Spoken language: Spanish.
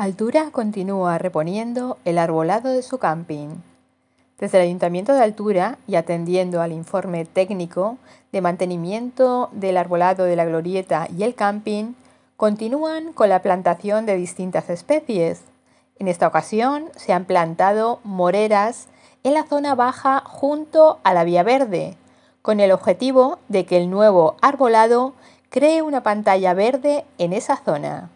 Altura continúa reponiendo el arbolado de su camping. Desde el Ayuntamiento de Altura y atendiendo al informe técnico de mantenimiento del arbolado de la glorieta y el camping, continúan con la plantación de distintas especies. En esta ocasión se han plantado moreras en la zona baja junto a la vía verde, con el objetivo de que el nuevo arbolado cree una pantalla verde en esa zona.